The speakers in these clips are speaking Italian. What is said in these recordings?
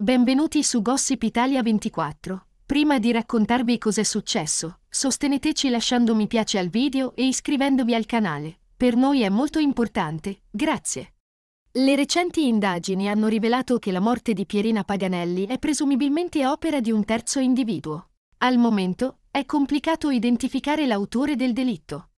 Benvenuti su Gossip Italia 24. Prima di raccontarvi cos'è successo, sosteneteci lasciando mi piace al video e iscrivendovi al canale. Per noi è molto importante, grazie. Le recenti indagini hanno rivelato che la morte di Pierina Paganelli è presumibilmente opera di un terzo individuo. Al momento è complicato identificare l'autore del delitto.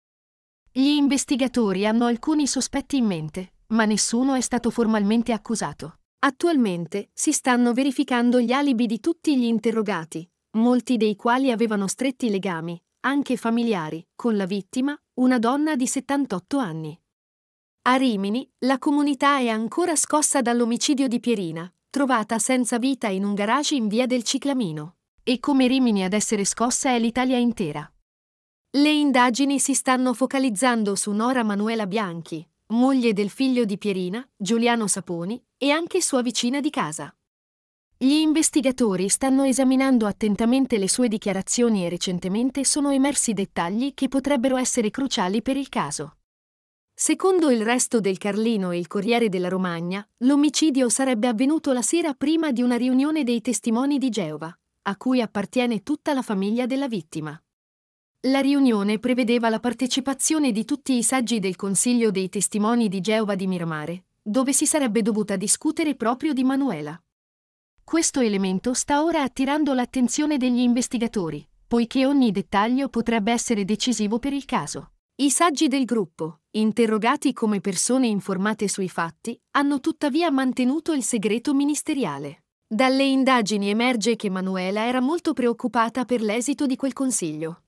Gli investigatori hanno alcuni sospetti in mente, ma nessuno è stato formalmente accusato. Attualmente si stanno verificando gli alibi di tutti gli interrogati, molti dei quali avevano stretti legami, anche familiari, con la vittima, una donna di 78 anni. A Rimini, la comunità è ancora scossa dall'omicidio di Pierina, trovata senza vita in un garage in via del Ciclamino. E come Rimini ad essere scossa è l'Italia intera. Le indagini si stanno focalizzando su Nora Manuela Bianchi, moglie del figlio di Pierina, Giuliano Saponi, e anche sua vicina di casa. Gli investigatori stanno esaminando attentamente le sue dichiarazioni e recentemente sono emersi dettagli che potrebbero essere cruciali per il caso. Secondo il resto del Carlino e il Corriere della Romagna, l'omicidio sarebbe avvenuto la sera prima di una riunione dei testimoni di Geova, a cui appartiene tutta la famiglia della vittima. La riunione prevedeva la partecipazione di tutti i saggi del Consiglio dei Testimoni di Geova di Miramare, dove si sarebbe dovuta discutere proprio di Manuela. Questo elemento sta ora attirando l'attenzione degli investigatori, poiché ogni dettaglio potrebbe essere decisivo per il caso. I saggi del gruppo, interrogati come persone informate sui fatti, hanno tuttavia mantenuto il segreto ministeriale. Dalle indagini emerge che Manuela era molto preoccupata per l'esito di quel consiglio.